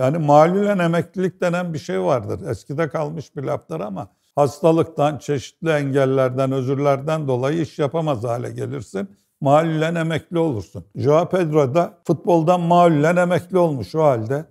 Yani malülen emeklilik denen bir şey vardır. Eskide kalmış bir laftır ama hastalıktan, çeşitli engellerden, özürlerden dolayı iş yapamaz hale gelirsin. malülen emekli olursun. Joao Pedro da futboldan malülen emekli olmuş o halde.